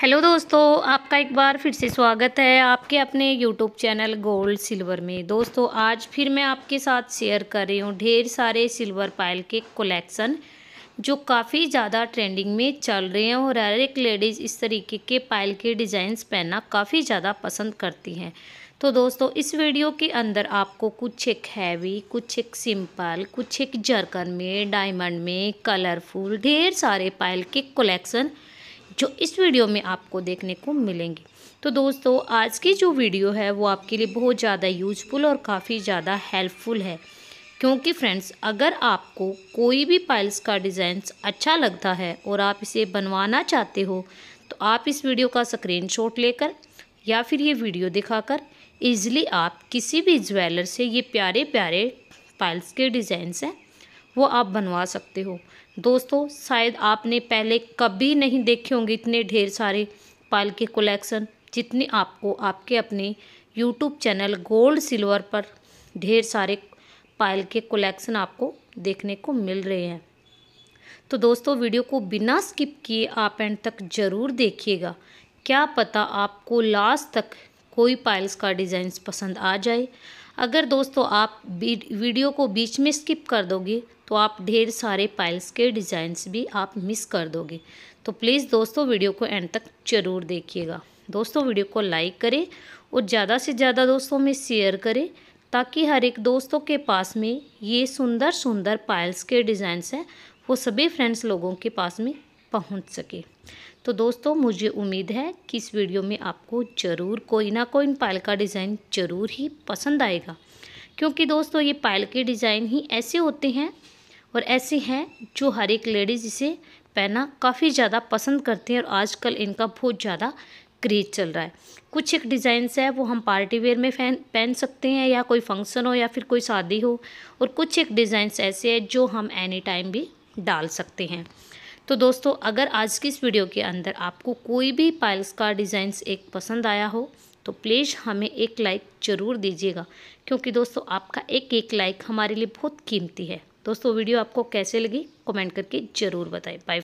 hello दोस्तों आपका एक बार फिर से स्वागत है आपके अपने यूट्यूब चैनल गोल्ड सिल्वर में दोस्तों आज फिर मैं आपके साथ शेयर कर रही हूँ ढेर सारे सिल्वर पायल के कलेक्शन जो काफ़ी ज़्यादा ट्रेंडिंग में चल रहे हैं और हर एक लेडीज़ इस तरीके के पायल के डिज़ाइंस पहनना काफ़ी ज़्यादा पसंद करती हैं तो दोस्तों इस वीडियो के अंदर आपको कुछ एक हैवी कुछ एक सिंपल कुछ एक जरकन में डायमंड में कलरफुल ढेर सारे पायल के कलेक्शन जो इस वीडियो में आपको देखने को मिलेंगे तो दोस्तों आज की जो वीडियो है वो आपके लिए बहुत ज़्यादा यूजफुल और काफ़ी ज़्यादा हेल्पफुल है क्योंकि फ्रेंड्स अगर आपको कोई भी पाइल्स का डिज़ाइन अच्छा लगता है और आप इसे बनवाना चाहते हो तो आप इस वीडियो का स्क्रीनशॉट लेकर या फिर ये वीडियो दिखाकर इजीली आप किसी भी ज्वेलर से ये प्यारे प्यारे पाइल्स के डिज़ाइंस हैं वो आप बनवा सकते हो दोस्तों शायद आपने पहले कभी नहीं देखे होंगे इतने ढेर सारे पायल के कलेक्शन जितने आपको आपके अपने यूट्यूब चैनल गोल्ड सिल्वर पर ढेर सारे पायल के कलेक्शन आपको देखने को मिल रहे हैं तो दोस्तों वीडियो को बिना स्किप किए आप एंड तक ज़रूर देखिएगा क्या पता आपको लास्ट तक कोई पाइल्स का डिज़ाइंस पसंद आ जाए अगर दोस्तों आप वीडियो को बीच में स्किप कर दोगे तो आप ढेर सारे पाइल्स के डिज़ाइंस भी आप मिस कर दोगे तो प्लीज़ दोस्तों वीडियो को एंड तक ज़रूर देखिएगा दोस्तों वीडियो को लाइक करें और ज़्यादा से ज़्यादा दोस्तों में शेयर करें ताकि हर एक दोस्तों के पास में ये सुंदर सुंदर पाइल्स के डिज़ाइंस हैं वो सभी फ्रेंड्स लोगों के पास में पहुंच सके तो दोस्तों मुझे उम्मीद है कि इस वीडियो में आपको ज़रूर कोई ना कोई पायल का डिज़ाइन ज़रूर ही पसंद आएगा क्योंकि दोस्तों ये पायल के डिज़ाइन ही ऐसे होते हैं और ऐसे हैं जो हर एक लेडीज़ इसे पहनना काफ़ी ज़्यादा पसंद करते हैं और आजकल इनका बहुत ज़्यादा क्रेज चल रहा है कुछ एक डिज़ाइंस है वो हम पार्टी वेयर में फैन पहन सकते हैं या कोई फंक्शन हो या फिर कोई शादी हो और कुछ एक डिज़ाइंस ऐसे हैं जो हम एनी टाइम भी डाल सकते हैं तो दोस्तों अगर आज की इस वीडियो के अंदर आपको कोई भी पाइल्स का डिज़ाइंस एक पसंद आया हो तो प्लीज़ हमें एक लाइक ज़रूर दीजिएगा क्योंकि दोस्तों आपका एक एक लाइक हमारे लिए बहुत कीमती है दोस्तों वीडियो आपको कैसे लगी कमेंट करके ज़रूर बताएं बाय